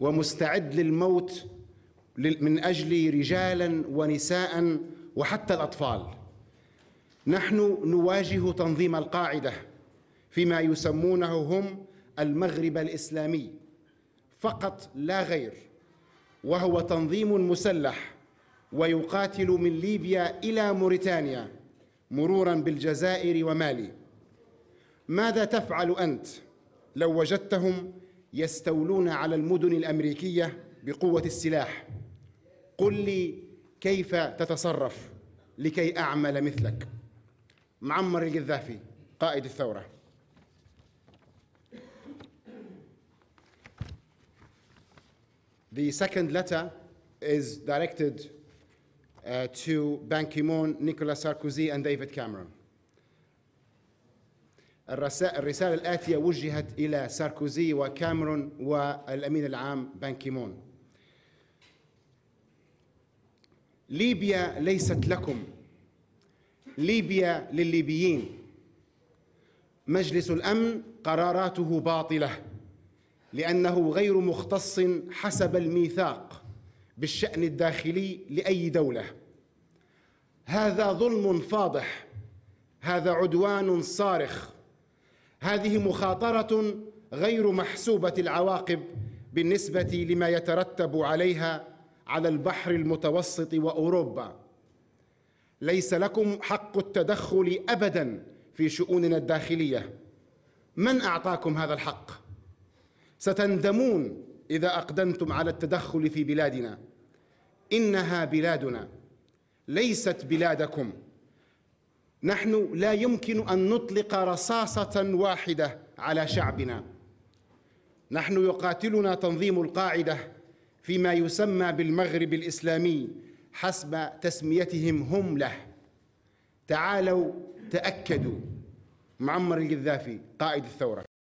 ومستعد للموت من اجل رجالا ونساء وحتى الاطفال نحن نواجه تنظيم القاعده فيما يسمونه هم المغرب الاسلامي فقط لا غير وهو تنظيم مسلح ويقاتل من ليبيا الى موريتانيا مرورا بالجزائر ومالي ماذا تفعل انت لو وجدتهم يستولون على المدن الامريكيه بقوه السلاح قل لي كيف تتصرف لكي اعمل مثلك معمر القذافي قائد الثوره The second letter is directed uh, to Ban Ki-moon, Nicolas Sarkozy, and David Cameron. الرسالة الآتية وجهت إلى ساركوزي وكاميرون والأمين العام بانكيمون ليبيا ليست لكم ليبيا للليبيين مجلس الأمن قراراته باطلة لأنه غير مختص حسب الميثاق بالشأن الداخلي لأي دولة هذا ظلم فاضح هذا عدوان صارخ هذه مخاطره غير محسوبه العواقب بالنسبه لما يترتب عليها على البحر المتوسط واوروبا ليس لكم حق التدخل ابدا في شؤوننا الداخليه من اعطاكم هذا الحق ستندمون اذا اقدمتم على التدخل في بلادنا انها بلادنا ليست بلادكم نحن لا يمكن أن نطلق رصاصة واحدة على شعبنا نحن يقاتلنا تنظيم القاعدة فيما يسمى بالمغرب الإسلامي حسب تسميتهم هم له تعالوا تأكدوا معمر القذافي قائد الثورة